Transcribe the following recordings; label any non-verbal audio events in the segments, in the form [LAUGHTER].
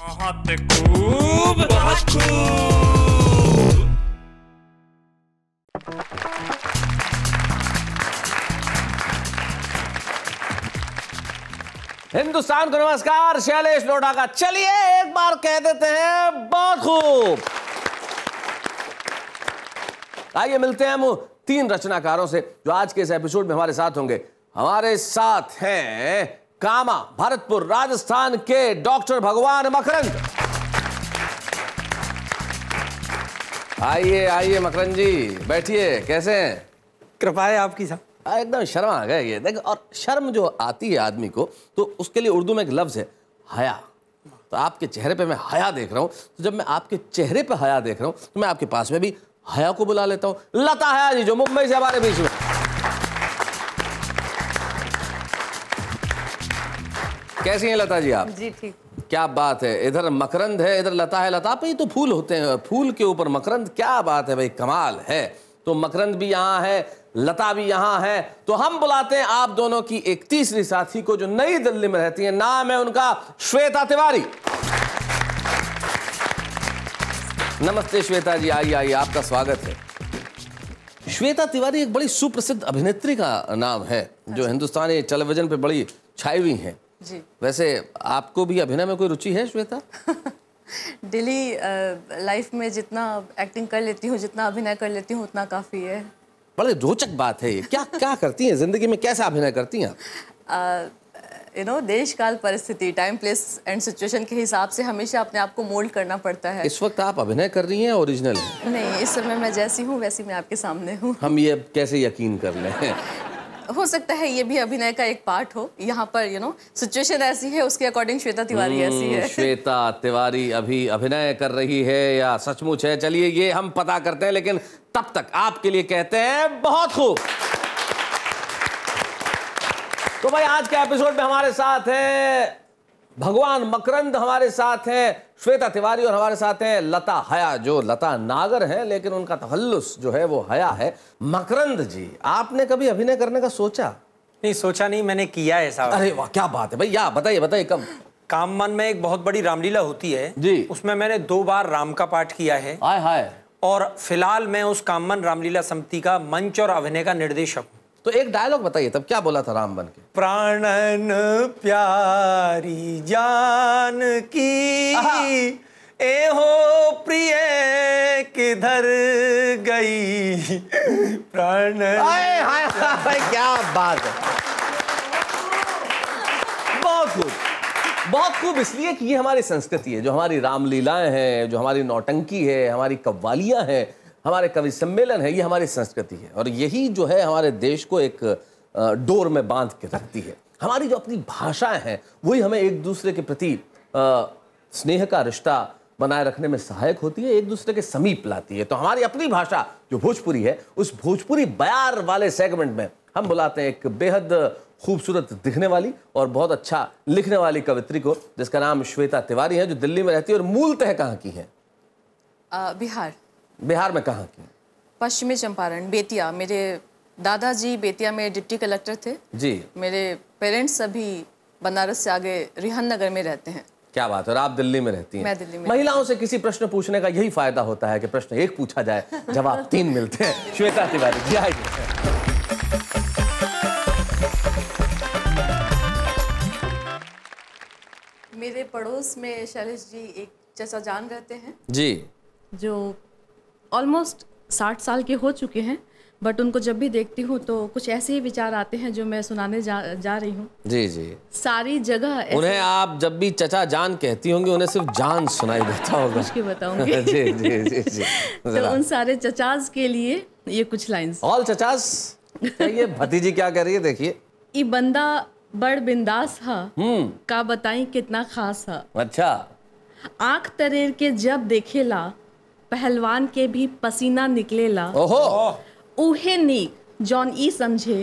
बहुत खूब बहुत खूब हिंदुस्तान को नमस्कार शैलेश लोढ़ा का चलिए एक बार कह देते हैं बहुत खूब आइए मिलते हैं हम तीन रचनाकारों से जो आज के इस एपिसोड में हमारे साथ होंगे हमारे साथ हैं कामा भरतपुर राजस्थान के डॉक्टर भगवान मकरंद आइए आइए मकरंद जी बैठिए कैसे हैं कृपा है आपकी सब एकदम शर्म आ गए ये देख और शर्म जो आती है आदमी को तो उसके लिए उर्दू में एक लफ्ज़ है हया तो आपके चेहरे पे मैं हया देख रहा हूँ तो जब मैं आपके चेहरे पे हया देख रहा हूँ तो मैं आपके पास में भी हया को बुला लेता हूँ लता हया जी जो मुंबई से हमारे बीच में कैसी हैं लता जी आप जी ठीक क्या बात है इधर मकरंद है इधर लता है लता पे ही तो फूल होते हैं फूल के ऊपर मकरंद क्या बात है भाई कमाल है तो मकरंद भी यहाँ है लता भी यहाँ है तो हम बुलाते हैं आप दोनों की एक तीसरी साथी को जो नई दिल्ली में रहती है नाम है उनका श्वेता तिवारी नमस्ते श्वेता जी आइए आइए आपका स्वागत है श्वेता तिवारी एक बड़ी सुप्रसिद्ध अभिनेत्री का नाम है जो अच्छा। हिंदुस्तानी टेलीविजन पे बड़ी छाई हुई हैं जी वैसे आपको भी अभिनय में कोई रुचि है श्वेता [LAUGHS] डेली लाइफ में जितना एक्टिंग कर लेती हूँ जितना अभिनय कर लेती हूँ उतना काफ़ी है बड़े रोचक बात है ये क्या [LAUGHS] क्या करती हैं जिंदगी में कैसा अभिनय करती हैं आप यू नो देश काल परिस्थिति टाइम प्लेस एंड सिचुएशन के हिसाब से हमेशा अपने आप को मोल्ड करना पड़ता है इस वक्त आप अभिनय कर रही हैं ओरिजिनल नहीं इस समय मैं जैसी हूँ वैसी मैं आपके सामने हूँ हम ये कैसे यकीन कर लें [LAUGHS] हो सकता है ये भी अभिनय का एक पार्ट हो यहाँ पर यू नो सिचुएशन ऐसी है उसके अकॉर्डिंग श्वेता तिवारी हम्म, ऐसी है श्वेता तिवारी अभी अभिनय कर रही है या सचमुच है चलिए ये हम पता करते हैं लेकिन तब तक आपके लिए कहते हैं बहुत खूब तो भाई आज के एपिसोड में हमारे साथ है भगवान मकरंद हमारे साथ हैं श्वेता तिवारी और हमारे साथ हैं लता हया जो लता नागर हैं लेकिन उनका तहल्लुस जो है वो हया है मकरंद जी आपने कभी अभिनय करने का सोचा नहीं सोचा नहीं मैंने किया है अरे वाह क्या बात है भैया बताइए बताइए कब काम मन में एक बहुत बड़ी रामलीला होती है जी उसमें मैंने दो बार राम का पाठ किया है हाय हाय और फिलहाल मैं उस मन रामलीला समिति का मंच और अभिनय का निर्देशक हूँ तो एक डायलॉग बताइए तब क्या बोला था राम बन के प्राणन प्यारी जान की ए हो प्रिय किधर गई प्राण हाय हाय क्या बात है बहुत खूब बहुत खूब इसलिए कि ये हमारी संस्कृति है जो हमारी रामलीलाएं हैं जो हमारी नौटंकी है हमारी कव्वालियां हैं हमारे कवि सम्मेलन है ये हमारी संस्कृति है और यही जो है हमारे देश को एक डोर में बांध के रखती है हमारी जो अपनी भाषाएं हैं वही हमें एक दूसरे के प्रति स्नेह का रिश्ता बनाए रखने में सहायक होती है एक दूसरे के समीप लाती है तो हमारी अपनी भाषा जो भोजपुरी है उस भोजपुरी बयार वाले सेगमेंट में हम बुलाते हैं एक बेहद खूबसूरत दिखने वाली और बहुत अच्छा लिखने वाली कवित्री को जिसका नाम श्वेता तिवारी है जो दिल्ली में रहती है और मूलतः कहाँ की है आ, बिहार बिहार में कहाँ की पश्चिमी चंपारण बेतिया मेरे दादाजी बेतिया में डिप्टी कलेक्टर थे जी मेरे पेरेंट्स अभी बनारस से आगे रिहान नगर में रहते हैं क्या बात है और आप दिल्ली में रहती हैं मैं दिल्ली में महिलाओं से किसी प्रश्न पूछने का यही फायदा होता है कि प्रश्न एक पूछा जाए जवाब [LAUGHS] तीन मिलते हैं श्वेता तिवारी जी आइए मेरे पड़ोस में शैलेश जी एक चचा जान रहते हैं जी जो ऑलमोस्ट साठ साल के हो चुके हैं बट उनको जब भी देखती हूँ तो कुछ ऐसे ही विचार आते हैं जो मैं सुनाने जा जा रही हूँ जी जी सारी जगह उन्हें आप जब भी चचा जान कहती होंगी उन्हें सिर्फ जान सुनाई देता होगा मुश्किल बताऊंगी [LAUGHS] जी जी जी जी [LAUGHS] तो उन सारे चचाज के लिए ये कुछ लाइंस ऑल चचाज ये [LAUGHS] भतीजी क्या कर रही है देखिए ये बंदा बड़ बिंदास हा हम्म। का बताई कितना खास हा अच्छा आंख तरेर के जब देखेला पहलवान के भी पसीना निकले ओहो उहे नीक जॉन ई समझे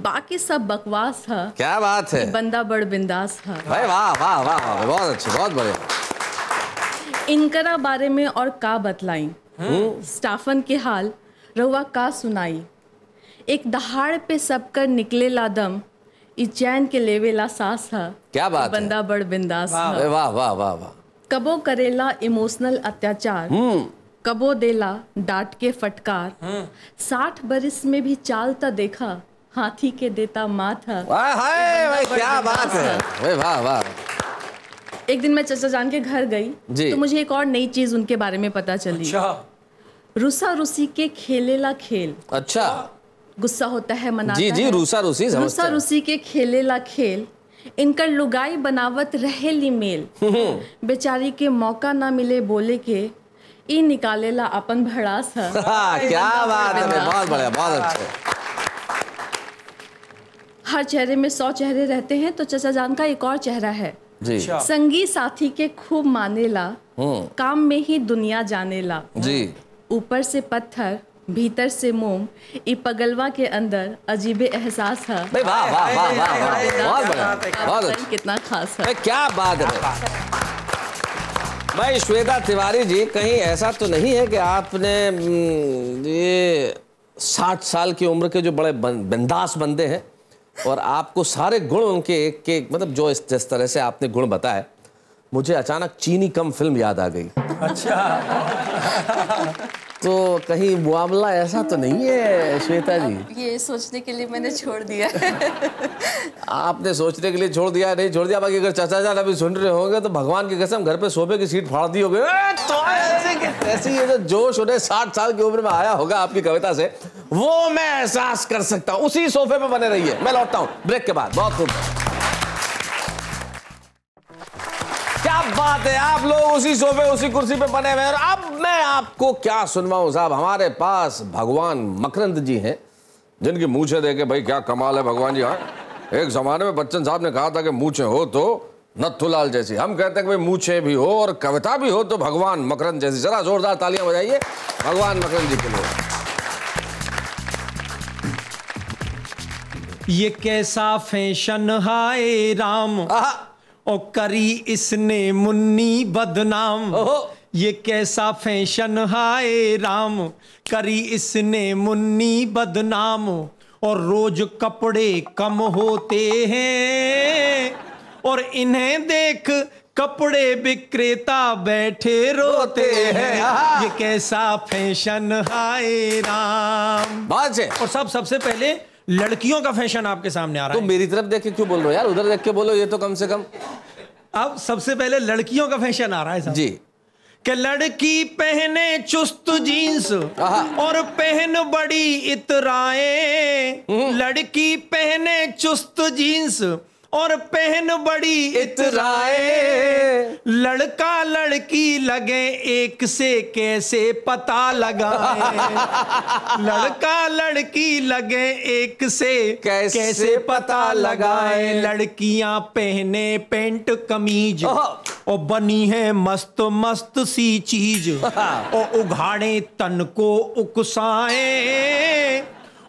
बाकी सब बकवास है क्या बात है बंदा बड़ बिंदास है भाई वाह वाह वाह बहुत अच्छे बहुत बढ़िया इनकरा बारे में और का बतलाई हम्म। स्टाफन के हाल रुआ का सुनाई एक दहाड़ पे सब कर निकले ला दम इचैन चैन के लेवे ला सास है क्या बात बंदा बड़ बिंदास वाह वाह वाह वाह कबो करेला इमोशनल अत्याचार हम्म। कबो देला डांट के फटकार हाँ। साठ बरिस में भी चालता देखा हाथी के देता माथा वाह भाई क्या बात है वाह वाह एक दिन मैं चचा जान के घर गई तो मुझे एक और नई चीज उनके बारे में पता चली अच्छा। रूसा रूसी के खेलेला खेल अच्छा गुस्सा होता है मनाता जी जी रूसा रूसी रूसा रूसी के खेलेला खेल इनकर लुगाई बनावत रहेली मेल हम्म। बेचारी के मौका ना मिले बोले के ई निकालेला अपन भड़ास है क्या बात है बहुत बढ़िया बहुत अच्छे हर चेहरे में सौ चेहरे रहते हैं तो चचा जान का एक और चेहरा है जी अच्छा। संगी साथी के खूब माने ला हम्म। काम में ही दुनिया जाने ला ऊपर से पत्थर भीतर से मोम इ पगलवा के अंदर अजीब एहसास है भाई वाह वाह वाह वाह बहुत बढ़िया बहुत कितना खास है क्या बात है भाई श्वेता तिवारी जी कहीं ऐसा तो नहीं है कि आपने हम्म, ये साठ साल की उम्र के जो बड़े बिंदास बंदे हैं और आपको सारे गुण उनके एक के मतलब जो इस जिस तरह से आपने गुण बताए मुझे अचानक चीनी कम फिल्म याद आ गई अच्छा तो कहीं मुआवला ऐसा तो नहीं है श्वेता जी ये सोचने के लिए मैंने छोड़ दिया [LAUGHS] आपने सोचने के लिए छोड़ दिया नहीं छोड़ दिया बाकी अगर चाचा जान अभी सुन रहे होंगे तो भगवान की कसम घर पे सोफे की सीट फाड़ दी होगी तो ऐसे ये जो जोश उन्हें साठ साल की उम्र में आया होगा आपकी कविता से वो मैं एहसास कर सकता हूँ उसी सोफे पर बने रही मैं लौटता हूँ ब्रेक के बाद बहुत खूब बात है आप लोग उसी सोफे उसी कुर्सी पे बने हुए और अब मैं आपको क्या सुनवाऊं साहब हमारे पास भगवान मकरंद जी हैं जिनकी मूछे देखे भाई क्या कमाल है भगवान जी हाँ एक जमाने में बच्चन साहब ने कहा था कि मूछे हो तो नथुलाल जैसी हम कहते हैं कि भाई मूछे भी हो और कविता भी हो तो भगवान मकरंद जैसी जरा जोरदार तालियां बजाइए भगवान मकरंद जी के लिए ये कैसा फैशन हाय राम आहा। ओ करी इसने मुन्नी बदनाम ये कैसा फैशन हाय राम करी इसने मुन्नी बदनाम और रोज कपड़े कम होते हैं और इन्हें देख कपड़े विक्रेता बैठे रोते हैं ये कैसा फैशन हाय राम बाजे और सब सबसे पहले लड़कियों का फैशन आपके सामने आ रहा तो है तो मेरी तरफ देख के क्यों बोल रहे हो यार उधर देख के बोलो ये तो कम से कम अब सबसे पहले लड़कियों का फैशन आ रहा है जी कि लड़की पहने चुस्त जींस और पहन बड़ी इतराए हम्म। लड़की पहने चुस्त जींस और पहन बड़ी इतराए लड़का लड़की लगे एक से कैसे पता लगा [LAUGHS] लड़का लड़की लगे एक से कैसे, कैसे पता लगाए लड़कियां पहने पेंट कमीज और बनी है मस्त मस्त सी चीज और [LAUGHS] उघाड़े तन को उकसाए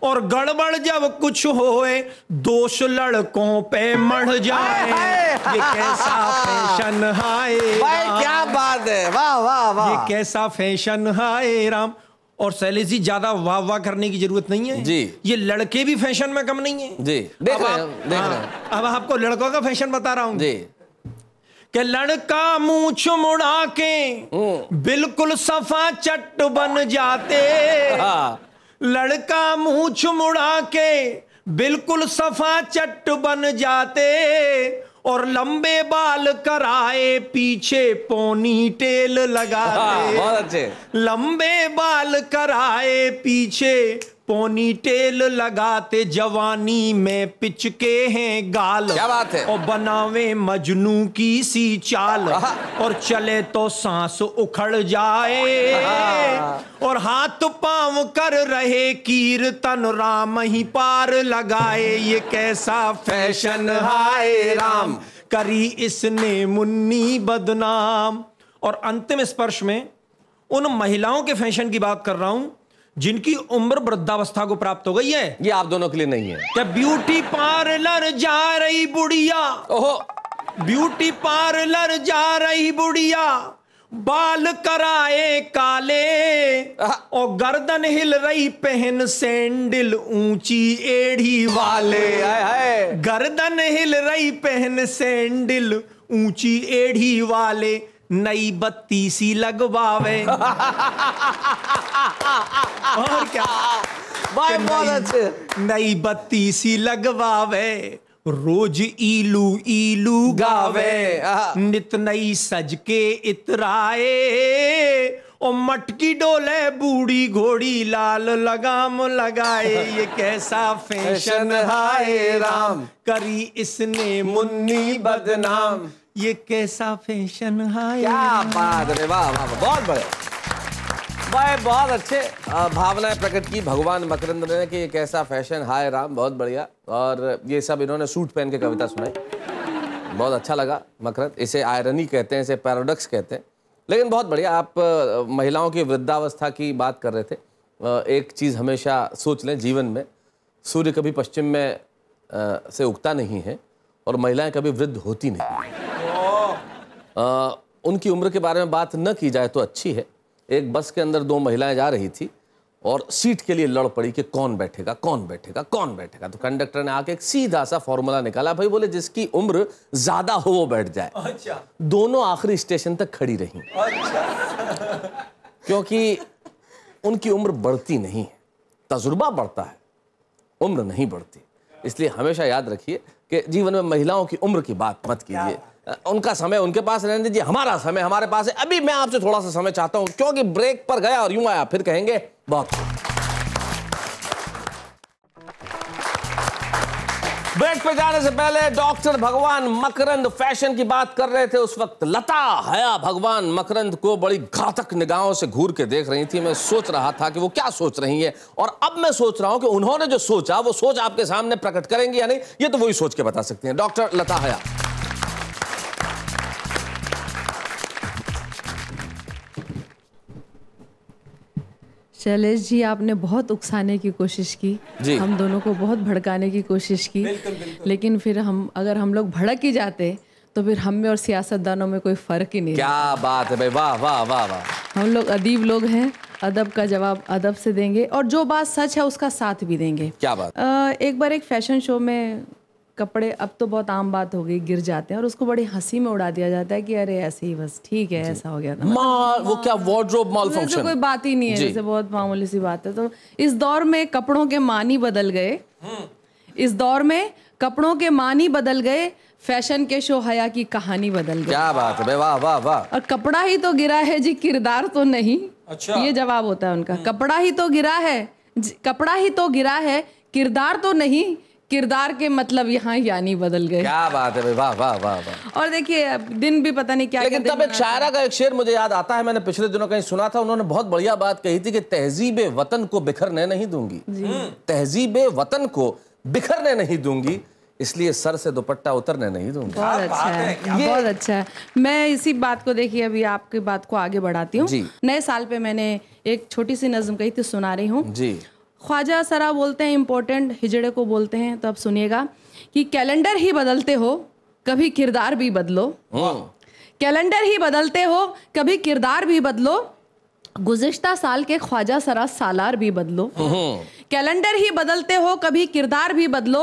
और गड़बड़ जब कुछ होए दोष लड़कों पे मढ़ जाए ये कैसा फैशन हाय भाई क्या बात है वाह वाह वाह ये कैसा फैशन हाय राम और शैलेश जी ज्यादा वाह वाह करने की जरूरत नहीं है जी ये लड़के भी फैशन में कम नहीं है जी देख रहे हैं देख रहे हैं हाँ, अब आपको लड़कों का फैशन बता रहा हूं जी के लड़का मूछ मुड़ा के बिल्कुल सफा चट्ट बन जाते हाँ। लड़का मुंह मुड़ा के बिल्कुल सफा चट बन जाते और लंबे बाल कराए पीछे पोनी टेल लगाते हाँ, बहुत अच्छे लंबे बाल कराए पीछे पोनी टेल लगाते जवानी में पिचके हैं गाल क्या बात है और बनावे मजनू की सी चाल और चले तो सांस उखड़ जाए और हाथ पांव कर रहे कीर्तन राम ही पार लगाए ये कैसा फैशन हाय राम करी इसने मुन्नी बदनाम और अंतिम स्पर्श में उन महिलाओं के फैशन की बात कर रहा हूं जिनकी उम्र वृद्धावस्था को प्राप्त हो गई है ये आप दोनों के लिए नहीं है क्या ब्यूटी पार्लर जा रही बुढ़िया ओहो ब्यूटी पार्लर जा रही बुढ़िया बाल कराए काले और गर्दन हिल रही पहन सैंडल ऊंची एढ़ी वाले आए आए। गर्दन हिल रही पहन सैंडल ऊंची एढ़ी वाले नई बत्ती सी लगवावे [LAUGHS] और क्या भाई बहुत अच्छे नई बत्ती सी लगवावे रोज ईलू ईलू गावे नित नई सज के इतराए ओ मटकी डोले बूढ़ी घोड़ी लाल लगाम लगाए ये [LAUGHS] कैसा फैशन हाय राम करी इसने मुन्नी बदनाम ये कैसा फैशन है क्या बात है वाह वाह बहुत बड़े भाई बहुत अच्छे भावनाएं प्रकट की भगवान मकरंद ने कि ये कैसा फैशन हाय राम बहुत बढ़िया और ये सब इन्होंने सूट पहन के कविता सुनाई बहुत अच्छा लगा मकरंद इसे आयरनी कहते हैं इसे पैराडॉक्स कहते हैं लेकिन बहुत बढ़िया आप महिलाओं की वृद्धावस्था की बात कर रहे थे एक चीज़ हमेशा सोच लें जीवन में सूर्य कभी पश्चिम में से उगता नहीं है और महिलाएं कभी वृद्ध होती नहीं आ, उनकी उम्र के बारे में बात न की जाए तो अच्छी है एक बस के अंदर दो महिलाएं जा रही थी और सीट के लिए लड़ पड़ी कि कौन बैठेगा कौन बैठेगा कौन बैठेगा तो कंडक्टर ने आके एक सीधा सा फॉर्मूला निकाला भाई बोले जिसकी उम्र ज्यादा हो वो बैठ जाए अच्छा। दोनों आखिरी स्टेशन तक खड़ी रही अच्छा। क्योंकि उनकी उम्र बढ़ती नहीं है तजुर्बा बढ़ता है उम्र नहीं बढ़ती इसलिए हमेशा याद रखिए कि जीवन में महिलाओं की उम्र की बात मत कीजिए उनका समय उनके पास रहने दीजिए हमारा समय हमारे पास है अभी मैं आपसे थोड़ा सा समय चाहता हूं क्योंकि ब्रेक पर गया और यूं आया फिर कहेंगे बहुत ब्रेक पे जाने से पहले डॉक्टर भगवान मकरंद फैशन की बात कर रहे थे उस वक्त लता हया भगवान मकरंद को बड़ी घातक निगाहों से घूर के देख रही थी मैं सोच रहा था कि वो क्या सोच रही है और अब मैं सोच रहा हूं कि उन्होंने जो सोचा वो सोच आपके सामने प्रकट करेंगी या नहीं ये तो वही सोच के बता सकती हैं डॉक्टर लता हया शैलेश जी आपने बहुत उकसाने की कोशिश की जी। हम दोनों को बहुत भड़काने की कोशिश की बिल्कुल, बिल्कुल। लेकिन फिर हम अगर हम लोग भड़क ही जाते तो फिर हम में और सियासतदानों में कोई फर्क ही नहीं क्या बात है भाई वाह वाह वाह वाह हम लोग अदीब लोग हैं अदब का जवाब अदब से देंगे और जो बात सच है उसका साथ भी देंगे क्या बात आ, एक बार एक फैशन शो में कपड़े अब तो बहुत आम बात हो गई गिर जाते हैं और उसको बड़ी हंसी में उड़ा दिया जाता है कि अरे ऐसे ही बस ठीक है ऐसा हो गया था वो क्या वार्ड्रोब माल फंक्शन कोई बात ही नहीं है जैसे बहुत मामूली सी बात है तो इस दौर में कपड़ों के मानी बदल गए हम्म। इस दौर में कपड़ों के मानी बदल गए फैशन के शो हया की कहानी बदल गई क्या बात है वाह वाह वाह और कपड़ा ही तो गिरा है जी किरदार तो नहीं अच्छा ये जवाब होता है उनका हम्म। कपड़ा ही तो गिरा है कपड़ा ही तो गिरा है किरदार तो नहीं किरदार के मतलब यहाँ यानी बदल गए क्या बात है वाह वाह वाह वाह और देखिए दिन भी पता नहीं क्या लेकिन तब एक शायरा का एक शेर मुझे याद आता है मैंने पिछले दिनों कहीं सुना था उन्होंने बहुत बढ़िया बात कही थी कि तहजीब वतन को बिखरने नहीं दूंगी हम्म। तहजीब वतन को बिखरने नहीं दूंगी इसलिए सर से दुपट्टा उतरने नहीं दूंगी बहुत अच्छा है बहुत अच्छा है मैं इसी बात को देखिए अभी आपकी बात को आगे बढ़ाती हूँ नए साल पे मैंने एक छोटी सी नज्म कही थी सुना रही हूँ जी ख्वाजा सरा बोलते हैं इम्पोर्टेंट हिजड़े को बोलते हैं तो अब सुनिएगा कि कैलेंडर ही बदलते हो कभी किरदार भी बदलो कैलेंडर हाँ। ही बदलते हो कभी किरदार भी बदलो गुजश्ता साल के ख्वाजा सरा सालार भी बदलो कैलेंडर हाँ। ही बदलते हो कभी किरदार भी बदलो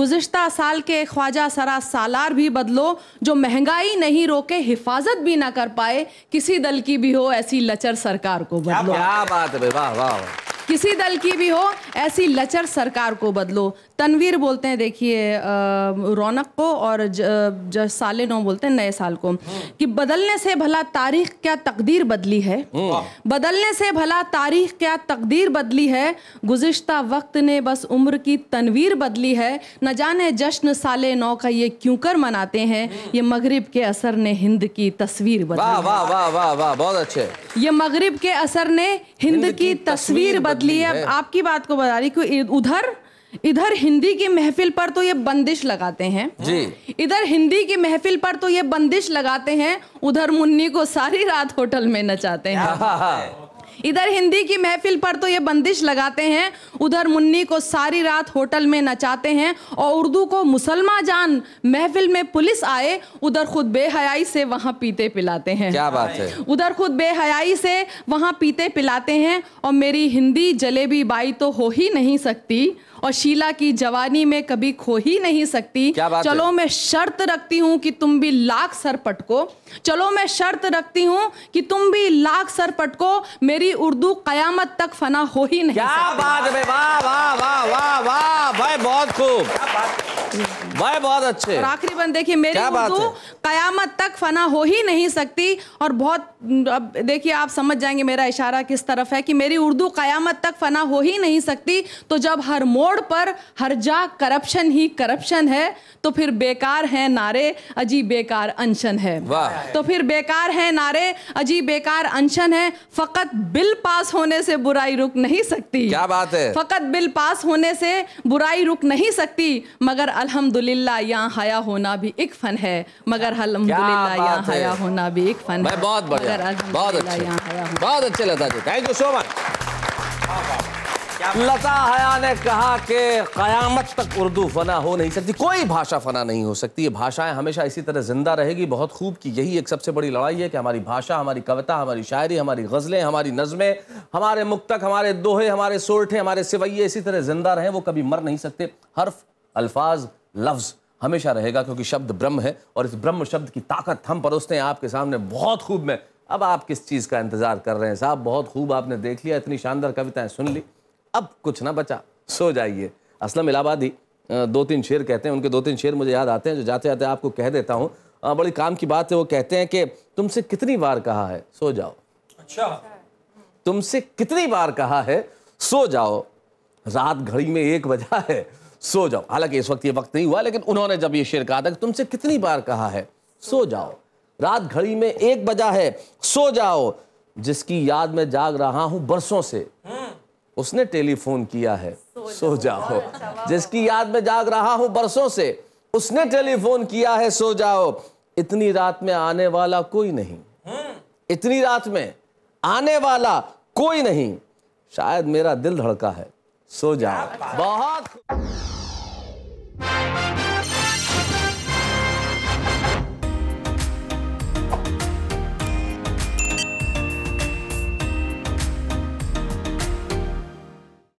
गुजश्ता साल के ख्वाजा सरा सालार भी बदलो जो महंगाई नहीं रोके हिफाजत भी ना कर पाए किसी दल की भी हो ऐसी लचर सरकार को बदलो क्या बात है वाह वाह किसी दल की भी हो ऐसी लचर सरकार को बदलो तनवीर बोलते हैं देखिए रौनक को और ज, ज, साले नौ बोलते हैं नए साल को कि बदलने से भला तारीख क्या तकदीर बदली है हम्म। बदलने से भला तारीख क्या तकदीर बदली है गुजशत वक्त ने बस उम्र की तनवीर बदली है न जाने जश्न साले नौ का ये क्यों कर मनाते हैं ये मगरिब के असर ने हिंद की तस्वीर बदली वाह वाह वाह वाह वाह बहुत अच्छे ये मगरिब के असर ने हिंद की तस्वीर बदली है आपकी बात को बता रही कि उधर इधर हिंदी की महफिल पर तो ये बंदिश लगाते हैं जी इधर हिंदी की महफिल पर तो ये बंदिश लगाते हैं उधर मुन्नी को सारी रात होटल में नचाते हैं हाँ, हाँ, हाँ। इधर हिंदी की महफिल पर तो ये बंदिश लगाते हैं उधर मुन्नी को सारी रात होटल में नचाते हैं और उर्दू को मुसलमान जान महफिल में पुलिस आए उधर खुद बेहयाई से वहाँ पीते पिलाते हैं क्या बात है उधर खुद बेहयाई से वहाँ पीते पिलाते हैं और मेरी हिंदी जलेबी बाई तो हो ही नहीं सकती और शीला की जवानी में कभी खो ही नहीं सकती चलो है? मैं शर्त रखती हूँ कि तुम भी लाख सर पटको चलो मैं शर्त रखती हूँ कि तुम भी लाख सर पटको मेरी उर्दू कयामत तक फना हो ही नहीं क्या बात है वाह वाह वाह वाह वाह भाई बहुत खूब भाई बहुत अच्छे आखिरी बंद देखिए मेरी उर्दू कयामत तक फना हो ही नहीं सकती और बहुत अब देखिए आप समझ जाएंगे मेरा इशारा किस तरफ है कि मेरी उर्दू कयामत तक फना हो ही नहीं सकती तो जब हर मोड़ पर हर जा करप्शन ही करप्शन है तो फिर बेकार है नारे अजी बेकार अनशन है तो फिर बेकार है नारे अजी बेकार अनशन है फकत बिल पास होने से बुराई रुक नहीं सकती क्या बात है फकत बिल पास होने से बुराई रुक नहीं सकती मगर अल्हम्दुलिल्लाह यहाँ हया होना भी एक फन है मगर अल्हम्दुलिल्लाह यहाँ हया होना भी एक फन है बहुत बहुत अच्छे बहुत अच्छे Lata ji thank you so much Lata Haya ने कहा कि कयामत तक उर्दू फना हो नहीं सकती कोई भाषा फना नहीं हो सकती ये भाषाएं हमेशा इसी तरह जिंदा रहेगी बहुत खूब की यही एक सबसे बड़ी लड़ाई है कि हमारी भाषा हमारी कविता हमारी शायरी हमारी गज़लें हमारी नज़में हमारे मुक्तक हमारे दोहे हमारे सोरठे हमारे सिवैये इसी तरह जिंदा रहें वो कभी मर नहीं सकते हर्फ अल्फाज लफ्ज़ हमेशा रहेगा क्योंकि शब्द ब्रह्म है और इस ब्रह्म शब्द की ताकत हम परोसते हैं आपके सामने बहुत खूब में अब आप किस चीज़ का इंतज़ार कर रहे हैं साहब बहुत खूब आपने देख लिया इतनी शानदार कविताएं सुन ली अब कुछ ना बचा सो जाइए असलम इलाहाबादी दो तीन शेर कहते हैं उनके दो तीन शेर मुझे याद आते हैं जो जाते जाते आपको कह देता हूँ बड़ी काम की बात है वो कहते हैं कि तुमसे कितनी बार कहा है सो जाओ अच्छा तुमसे कितनी बार कहा है सो जाओ रात घड़ी में एक बजा है सो जाओ हालांकि इस वक्त ये वक्त नहीं हुआ लेकिन उन्होंने जब ये शेर कहा था कि तुमसे कितनी बार कहा है सो जाओ रात घड़ी में एक बजा है सो जाओ जिसकी याद में जाग रहा हूं बरसों से उसने टेलीफोन किया है सो जाओ जिसकी याद में जाग रहा हूं बरसों से उसने टेलीफोन किया है सो जाओ इतनी रात में आने वाला कोई नहीं हम्म। इतनी रात में आने वाला कोई नहीं शायद मेरा दिल धड़का है सो जाओ बहुत